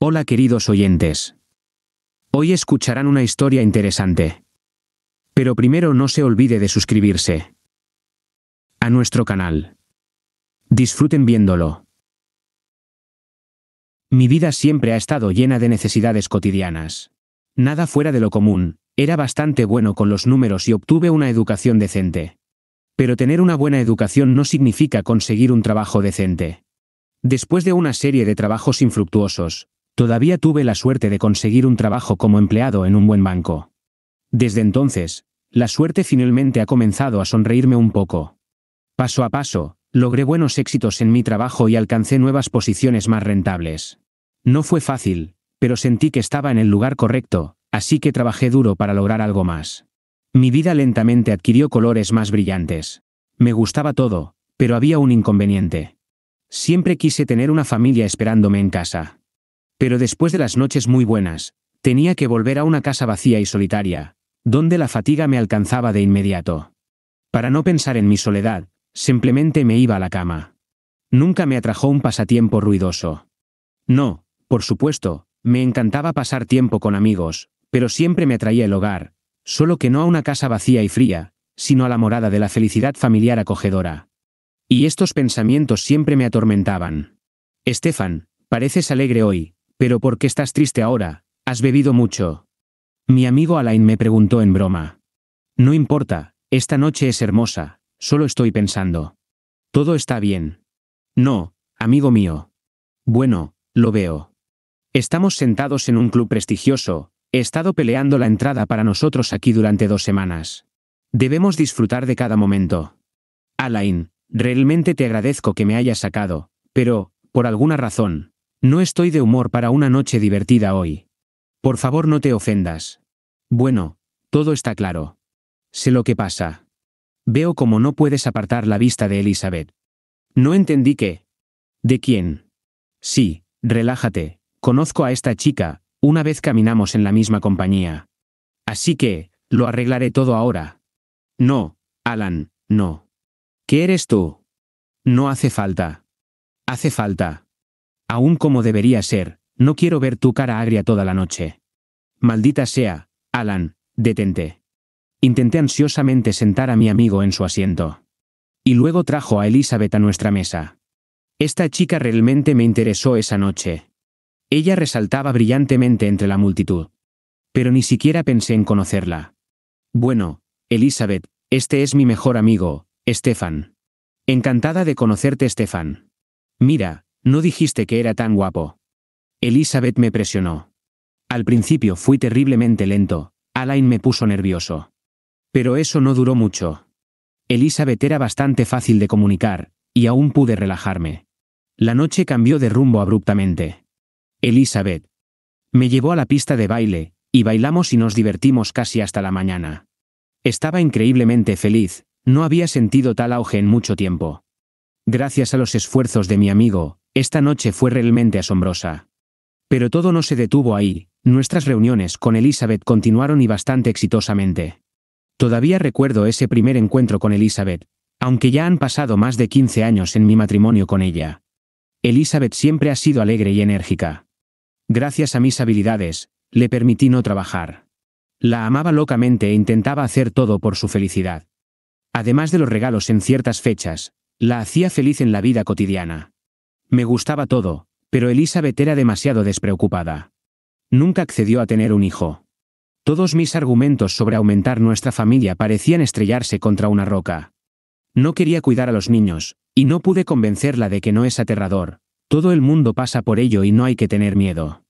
Hola queridos oyentes. Hoy escucharán una historia interesante. Pero primero no se olvide de suscribirse a nuestro canal. Disfruten viéndolo. Mi vida siempre ha estado llena de necesidades cotidianas. Nada fuera de lo común, era bastante bueno con los números y obtuve una educación decente. Pero tener una buena educación no significa conseguir un trabajo decente. Después de una serie de trabajos infructuosos, Todavía tuve la suerte de conseguir un trabajo como empleado en un buen banco. Desde entonces, la suerte finalmente ha comenzado a sonreírme un poco. Paso a paso, logré buenos éxitos en mi trabajo y alcancé nuevas posiciones más rentables. No fue fácil, pero sentí que estaba en el lugar correcto, así que trabajé duro para lograr algo más. Mi vida lentamente adquirió colores más brillantes. Me gustaba todo, pero había un inconveniente. Siempre quise tener una familia esperándome en casa. Pero después de las noches muy buenas, tenía que volver a una casa vacía y solitaria, donde la fatiga me alcanzaba de inmediato. Para no pensar en mi soledad, simplemente me iba a la cama. Nunca me atrajo un pasatiempo ruidoso. No, por supuesto, me encantaba pasar tiempo con amigos, pero siempre me atraía el hogar, solo que no a una casa vacía y fría, sino a la morada de la felicidad familiar acogedora. Y estos pensamientos siempre me atormentaban. Estefan, pareces alegre hoy, ¿Pero por qué estás triste ahora? Has bebido mucho. Mi amigo Alain me preguntó en broma. No importa, esta noche es hermosa, solo estoy pensando. Todo está bien. No, amigo mío. Bueno, lo veo. Estamos sentados en un club prestigioso, he estado peleando la entrada para nosotros aquí durante dos semanas. Debemos disfrutar de cada momento. Alain, realmente te agradezco que me hayas sacado, pero, por alguna razón, no estoy de humor para una noche divertida hoy. Por favor no te ofendas. Bueno, todo está claro. Sé lo que pasa. Veo como no puedes apartar la vista de Elizabeth. No entendí qué. ¿De quién? Sí, relájate, conozco a esta chica, una vez caminamos en la misma compañía. Así que, lo arreglaré todo ahora. No, Alan, no. ¿Qué eres tú? No hace falta. Hace falta. Aún como debería ser, no quiero ver tu cara agria toda la noche. Maldita sea, Alan, detente. Intenté ansiosamente sentar a mi amigo en su asiento. Y luego trajo a Elizabeth a nuestra mesa. Esta chica realmente me interesó esa noche. Ella resaltaba brillantemente entre la multitud. Pero ni siquiera pensé en conocerla. Bueno, Elizabeth, este es mi mejor amigo, Stefan. Encantada de conocerte, Stefan. Mira, no dijiste que era tan guapo. Elizabeth me presionó. Al principio fui terriblemente lento, Alain me puso nervioso. Pero eso no duró mucho. Elizabeth era bastante fácil de comunicar, y aún pude relajarme. La noche cambió de rumbo abruptamente. Elizabeth. Me llevó a la pista de baile, y bailamos y nos divertimos casi hasta la mañana. Estaba increíblemente feliz, no había sentido tal auge en mucho tiempo. Gracias a los esfuerzos de mi amigo, esta noche fue realmente asombrosa. Pero todo no se detuvo ahí, nuestras reuniones con Elizabeth continuaron y bastante exitosamente. Todavía recuerdo ese primer encuentro con Elizabeth, aunque ya han pasado más de 15 años en mi matrimonio con ella. Elizabeth siempre ha sido alegre y enérgica. Gracias a mis habilidades, le permití no trabajar. La amaba locamente e intentaba hacer todo por su felicidad. Además de los regalos en ciertas fechas, la hacía feliz en la vida cotidiana. Me gustaba todo, pero Elizabeth era demasiado despreocupada. Nunca accedió a tener un hijo. Todos mis argumentos sobre aumentar nuestra familia parecían estrellarse contra una roca. No quería cuidar a los niños, y no pude convencerla de que no es aterrador. Todo el mundo pasa por ello y no hay que tener miedo.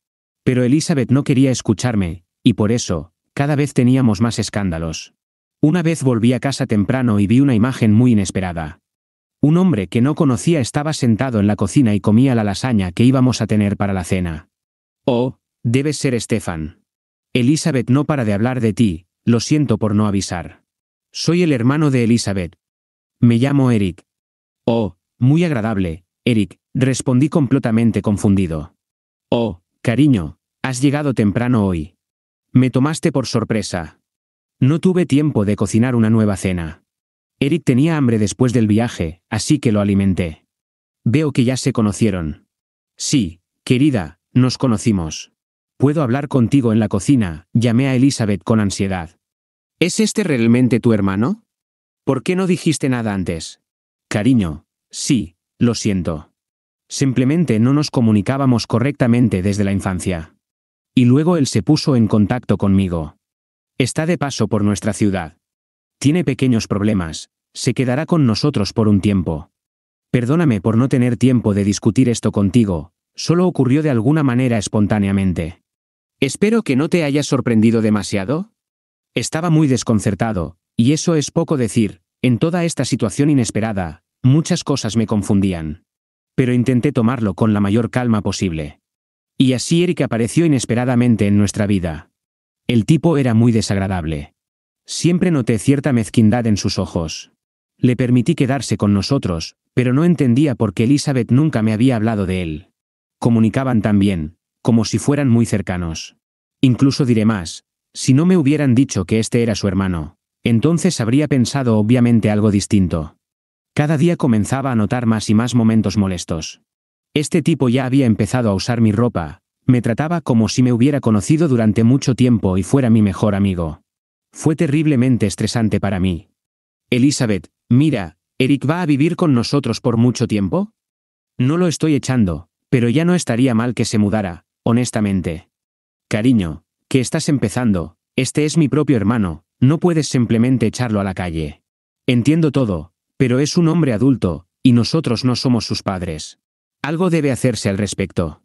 Pero Elizabeth no quería escucharme, y por eso, cada vez teníamos más escándalos. Una vez volví a casa temprano y vi una imagen muy inesperada. Un hombre que no conocía estaba sentado en la cocina y comía la lasaña que íbamos a tener para la cena. Oh, debes ser Estefan. Elizabeth no para de hablar de ti, lo siento por no avisar. Soy el hermano de Elizabeth. Me llamo Eric. Oh, muy agradable, Eric, respondí completamente confundido. Oh, cariño, has llegado temprano hoy. Me tomaste por sorpresa. No tuve tiempo de cocinar una nueva cena. Eric tenía hambre después del viaje, así que lo alimenté. Veo que ya se conocieron. Sí, querida, nos conocimos. Puedo hablar contigo en la cocina, llamé a Elizabeth con ansiedad. ¿Es este realmente tu hermano? ¿Por qué no dijiste nada antes? Cariño, sí, lo siento. Simplemente no nos comunicábamos correctamente desde la infancia. Y luego él se puso en contacto conmigo. Está de paso por nuestra ciudad. Tiene pequeños problemas, se quedará con nosotros por un tiempo. Perdóname por no tener tiempo de discutir esto contigo, solo ocurrió de alguna manera espontáneamente. Espero que no te hayas sorprendido demasiado. Estaba muy desconcertado, y eso es poco decir, en toda esta situación inesperada, muchas cosas me confundían. Pero intenté tomarlo con la mayor calma posible. Y así Eric apareció inesperadamente en nuestra vida. El tipo era muy desagradable. Siempre noté cierta mezquindad en sus ojos. Le permití quedarse con nosotros, pero no entendía por qué Elizabeth nunca me había hablado de él. Comunicaban tan bien, como si fueran muy cercanos. Incluso diré más, si no me hubieran dicho que este era su hermano, entonces habría pensado obviamente algo distinto. Cada día comenzaba a notar más y más momentos molestos. Este tipo ya había empezado a usar mi ropa, me trataba como si me hubiera conocido durante mucho tiempo y fuera mi mejor amigo. Fue terriblemente estresante para mí. Elizabeth, mira, Eric va a vivir con nosotros por mucho tiempo. No lo estoy echando, pero ya no estaría mal que se mudara, honestamente. Cariño, que estás empezando, este es mi propio hermano, no puedes simplemente echarlo a la calle. Entiendo todo, pero es un hombre adulto, y nosotros no somos sus padres. Algo debe hacerse al respecto.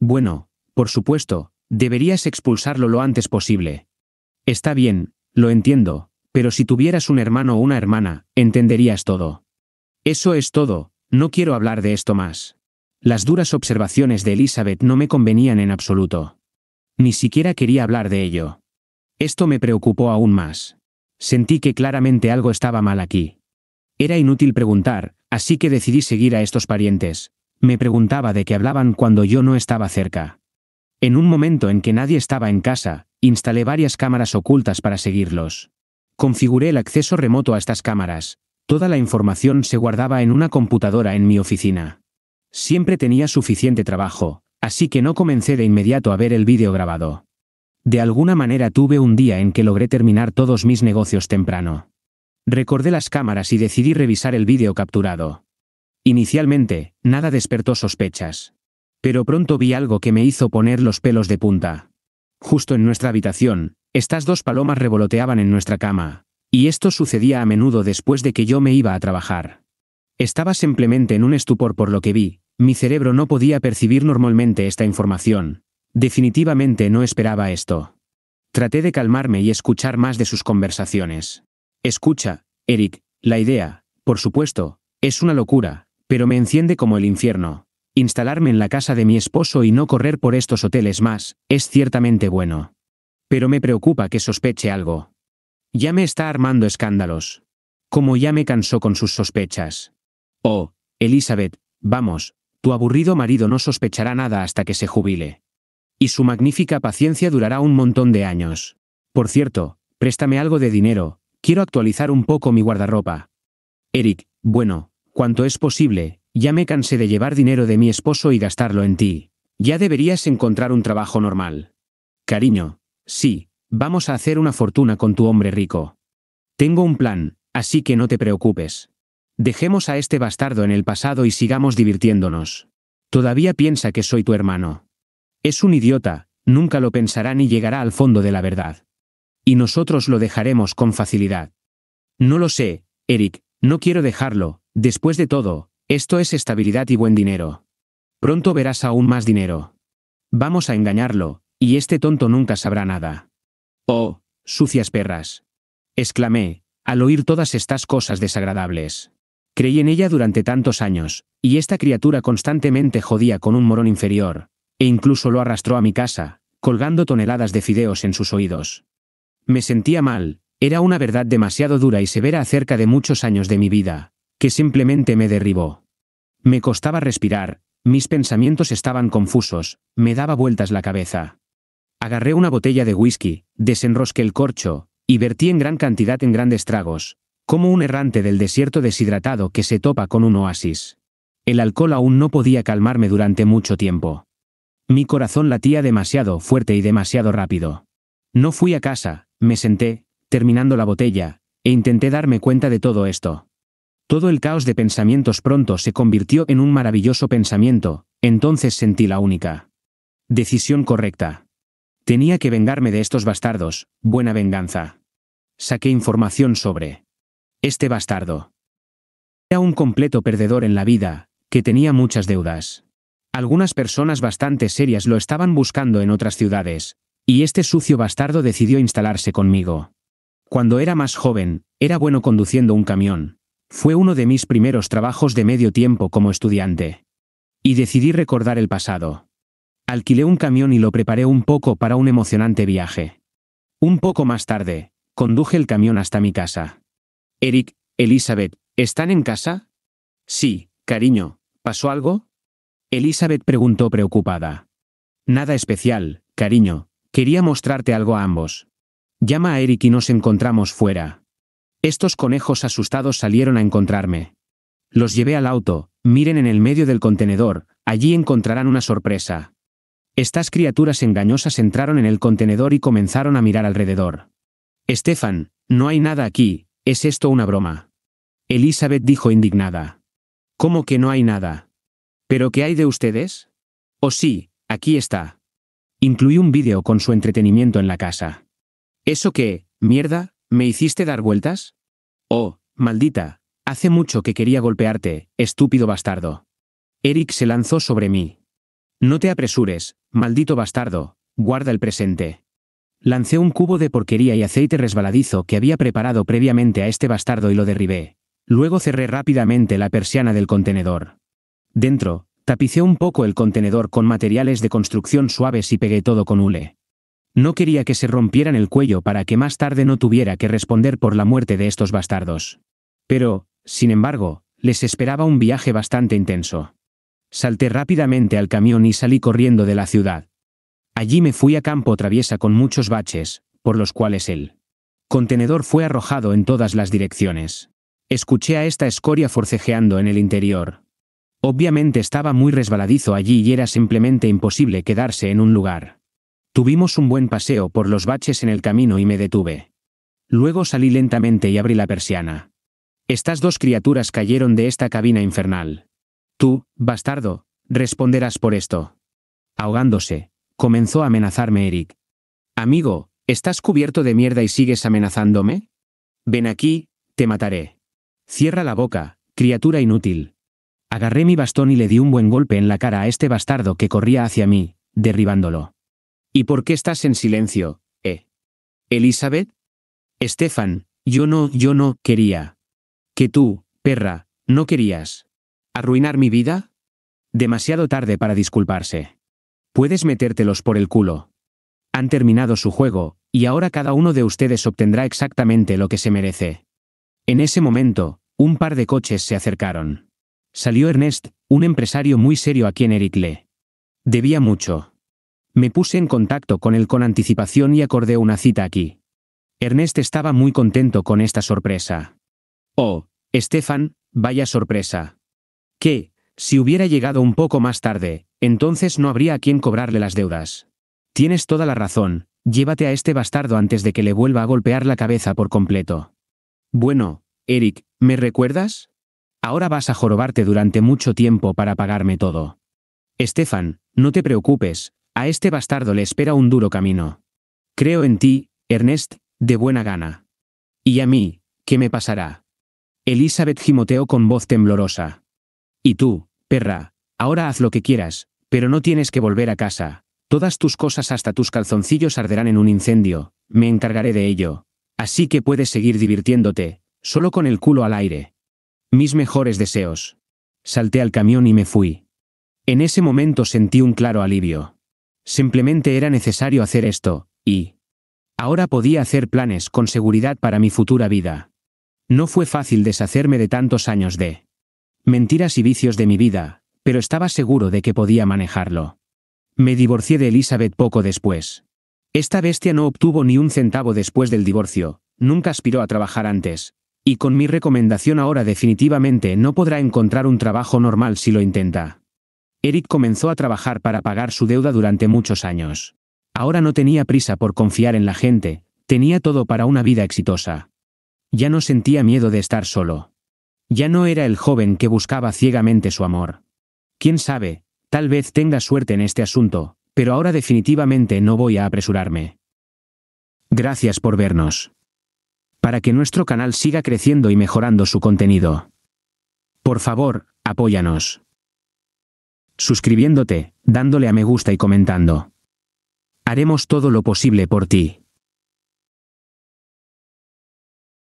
Bueno, por supuesto, deberías expulsarlo lo antes posible. Está bien, lo entiendo, pero si tuvieras un hermano o una hermana, entenderías todo. Eso es todo, no quiero hablar de esto más. Las duras observaciones de Elizabeth no me convenían en absoluto. Ni siquiera quería hablar de ello. Esto me preocupó aún más. Sentí que claramente algo estaba mal aquí. Era inútil preguntar, así que decidí seguir a estos parientes. Me preguntaba de qué hablaban cuando yo no estaba cerca. En un momento en que nadie estaba en casa, instalé varias cámaras ocultas para seguirlos. Configuré el acceso remoto a estas cámaras. Toda la información se guardaba en una computadora en mi oficina. Siempre tenía suficiente trabajo, así que no comencé de inmediato a ver el vídeo grabado. De alguna manera tuve un día en que logré terminar todos mis negocios temprano. Recordé las cámaras y decidí revisar el vídeo capturado. Inicialmente, nada despertó sospechas. Pero pronto vi algo que me hizo poner los pelos de punta. Justo en nuestra habitación, estas dos palomas revoloteaban en nuestra cama. Y esto sucedía a menudo después de que yo me iba a trabajar. Estaba simplemente en un estupor por lo que vi, mi cerebro no podía percibir normalmente esta información. Definitivamente no esperaba esto. Traté de calmarme y escuchar más de sus conversaciones. Escucha, Eric, la idea, por supuesto, es una locura, pero me enciende como el infierno. Instalarme en la casa de mi esposo y no correr por estos hoteles más, es ciertamente bueno. Pero me preocupa que sospeche algo. Ya me está armando escándalos. Como ya me cansó con sus sospechas. Oh, Elizabeth, vamos, tu aburrido marido no sospechará nada hasta que se jubile. Y su magnífica paciencia durará un montón de años. Por cierto, préstame algo de dinero, quiero actualizar un poco mi guardarropa. Eric, bueno, cuanto es posible, ya me cansé de llevar dinero de mi esposo y gastarlo en ti. Ya deberías encontrar un trabajo normal. Cariño, sí, vamos a hacer una fortuna con tu hombre rico. Tengo un plan, así que no te preocupes. Dejemos a este bastardo en el pasado y sigamos divirtiéndonos. Todavía piensa que soy tu hermano. Es un idiota, nunca lo pensará ni llegará al fondo de la verdad. Y nosotros lo dejaremos con facilidad. No lo sé, Eric, no quiero dejarlo, después de todo, esto es estabilidad y buen dinero. Pronto verás aún más dinero. Vamos a engañarlo, y este tonto nunca sabrá nada. Oh, sucias perras. exclamé, al oír todas estas cosas desagradables. Creí en ella durante tantos años, y esta criatura constantemente jodía con un morón inferior, e incluso lo arrastró a mi casa, colgando toneladas de fideos en sus oídos. Me sentía mal, era una verdad demasiado dura y severa acerca de muchos años de mi vida, que simplemente me derribó. Me costaba respirar, mis pensamientos estaban confusos, me daba vueltas la cabeza. Agarré una botella de whisky, desenrosqué el corcho, y vertí en gran cantidad en grandes tragos, como un errante del desierto deshidratado que se topa con un oasis. El alcohol aún no podía calmarme durante mucho tiempo. Mi corazón latía demasiado fuerte y demasiado rápido. No fui a casa, me senté, terminando la botella, e intenté darme cuenta de todo esto. Todo el caos de pensamientos pronto se convirtió en un maravilloso pensamiento, entonces sentí la única decisión correcta. Tenía que vengarme de estos bastardos, buena venganza. Saqué información sobre este bastardo. Era un completo perdedor en la vida, que tenía muchas deudas. Algunas personas bastante serias lo estaban buscando en otras ciudades, y este sucio bastardo decidió instalarse conmigo. Cuando era más joven, era bueno conduciendo un camión, fue uno de mis primeros trabajos de medio tiempo como estudiante. Y decidí recordar el pasado. Alquilé un camión y lo preparé un poco para un emocionante viaje. Un poco más tarde, conduje el camión hasta mi casa. Eric, Elizabeth, ¿están en casa? Sí, cariño, ¿pasó algo? Elizabeth preguntó preocupada. Nada especial, cariño, quería mostrarte algo a ambos. Llama a Eric y nos encontramos fuera. Estos conejos asustados salieron a encontrarme. Los llevé al auto, miren en el medio del contenedor, allí encontrarán una sorpresa. Estas criaturas engañosas entraron en el contenedor y comenzaron a mirar alrededor. Estefan, no hay nada aquí, ¿es esto una broma? Elizabeth dijo indignada. ¿Cómo que no hay nada? ¿Pero qué hay de ustedes? Oh sí, aquí está. Incluí un vídeo con su entretenimiento en la casa. ¿Eso qué, mierda? ¿Me hiciste dar vueltas? Oh, maldita, hace mucho que quería golpearte, estúpido bastardo. Eric se lanzó sobre mí. No te apresures, maldito bastardo, guarda el presente. Lancé un cubo de porquería y aceite resbaladizo que había preparado previamente a este bastardo y lo derribé. Luego cerré rápidamente la persiana del contenedor. Dentro, tapicé un poco el contenedor con materiales de construcción suaves y pegué todo con hule. No quería que se rompieran el cuello para que más tarde no tuviera que responder por la muerte de estos bastardos. Pero, sin embargo, les esperaba un viaje bastante intenso. Salté rápidamente al camión y salí corriendo de la ciudad. Allí me fui a campo traviesa con muchos baches, por los cuales el contenedor fue arrojado en todas las direcciones. Escuché a esta escoria forcejeando en el interior. Obviamente estaba muy resbaladizo allí y era simplemente imposible quedarse en un lugar. Tuvimos un buen paseo por los baches en el camino y me detuve. Luego salí lentamente y abrí la persiana. Estas dos criaturas cayeron de esta cabina infernal. Tú, bastardo, responderás por esto. Ahogándose, comenzó a amenazarme Eric. Amigo, ¿estás cubierto de mierda y sigues amenazándome? Ven aquí, te mataré. Cierra la boca, criatura inútil. Agarré mi bastón y le di un buen golpe en la cara a este bastardo que corría hacia mí, derribándolo. ¿Y por qué estás en silencio, eh? Elizabeth? Estefan, yo no, yo no quería. Que tú, perra, no querías. ¿Arruinar mi vida? Demasiado tarde para disculparse. Puedes metértelos por el culo. Han terminado su juego, y ahora cada uno de ustedes obtendrá exactamente lo que se merece. En ese momento, un par de coches se acercaron. Salió Ernest, un empresario muy serio a quien Eric le debía mucho. Me puse en contacto con él con anticipación y acordé una cita aquí. Ernest estaba muy contento con esta sorpresa. Oh, Estefan, vaya sorpresa. ¿Qué? si hubiera llegado un poco más tarde, entonces no habría a quien cobrarle las deudas. Tienes toda la razón, llévate a este bastardo antes de que le vuelva a golpear la cabeza por completo. Bueno, Eric, ¿me recuerdas? Ahora vas a jorobarte durante mucho tiempo para pagarme todo. Estefan, no te preocupes, a este bastardo le espera un duro camino. Creo en ti, Ernest, de buena gana. Y a mí, ¿qué me pasará? Elizabeth gimoteó con voz temblorosa. Y tú, perra, ahora haz lo que quieras, pero no tienes que volver a casa. Todas tus cosas hasta tus calzoncillos arderán en un incendio, me encargaré de ello. Así que puedes seguir divirtiéndote, solo con el culo al aire. Mis mejores deseos. Salté al camión y me fui. En ese momento sentí un claro alivio. Simplemente era necesario hacer esto, y... Ahora podía hacer planes con seguridad para mi futura vida. No fue fácil deshacerme de tantos años de mentiras y vicios de mi vida, pero estaba seguro de que podía manejarlo. Me divorcié de Elizabeth poco después. Esta bestia no obtuvo ni un centavo después del divorcio, nunca aspiró a trabajar antes, y con mi recomendación ahora definitivamente no podrá encontrar un trabajo normal si lo intenta. Eric comenzó a trabajar para pagar su deuda durante muchos años. Ahora no tenía prisa por confiar en la gente, tenía todo para una vida exitosa. Ya no sentía miedo de estar solo. Ya no era el joven que buscaba ciegamente su amor. Quién sabe, tal vez tenga suerte en este asunto, pero ahora definitivamente no voy a apresurarme. Gracias por vernos. Para que nuestro canal siga creciendo y mejorando su contenido. Por favor, apóyanos suscribiéndote, dándole a me gusta y comentando. Haremos todo lo posible por ti.